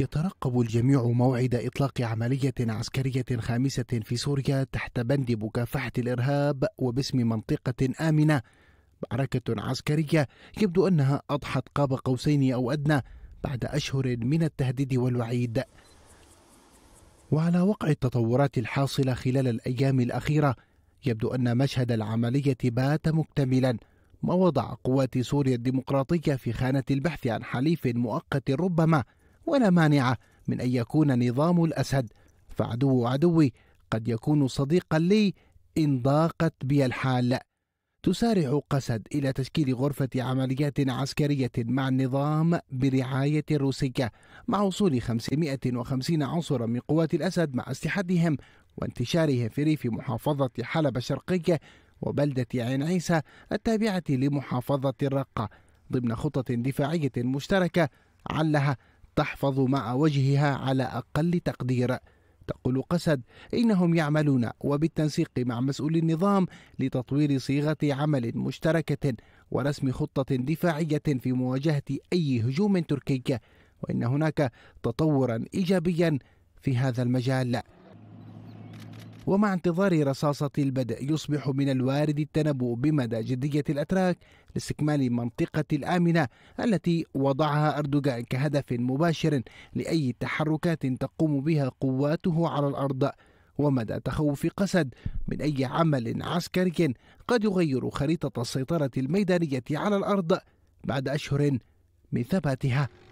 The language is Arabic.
يترقب الجميع موعد إطلاق عملية عسكرية خامسة في سوريا تحت بند مكافحة الإرهاب وباسم منطقة آمنة معركة عسكرية يبدو أنها أضحت قاب قوسين أو أدنى بعد أشهر من التهديد والوعيد وعلى وقع التطورات الحاصلة خلال الأيام الأخيرة يبدو أن مشهد العملية بات مكتملا ما وضع قوات سوريا الديمقراطية في خانة البحث عن حليف مؤقت ربما ولا مانع من أن يكون نظام الأسد فعدو عدوي قد يكون صديقا لي إن ضاقت بي الحال تسارع قسد إلى تشكيل غرفة عمليات عسكرية مع النظام برعاية روسية مع وصول 550 عنصرا من قوات الأسد مع استحدهم وانتشارهم في ريف محافظة حلب الشرقية وبلدة عين عيسى التابعة لمحافظة الرقة ضمن خطة دفاعية مشتركة علها تحفظ مع وجهها على أقل تقدير تقول قسد إنهم يعملون وبالتنسيق مع مسؤولي النظام لتطوير صيغة عمل مشتركة ورسم خطة دفاعية في مواجهة أي هجوم تركي وإن هناك تطورا إيجابيا في هذا المجال ومع انتظار رصاصة البدء يصبح من الوارد التنبؤ بمدى جدية الأتراك لاستكمال منطقة الآمنة التي وضعها أردوغان كهدف مباشر لأي تحركات تقوم بها قواته على الأرض ومدى تخوف قسد من أي عمل عسكري قد يغير خريطة السيطرة الميدانية على الأرض بعد أشهر من ثباتها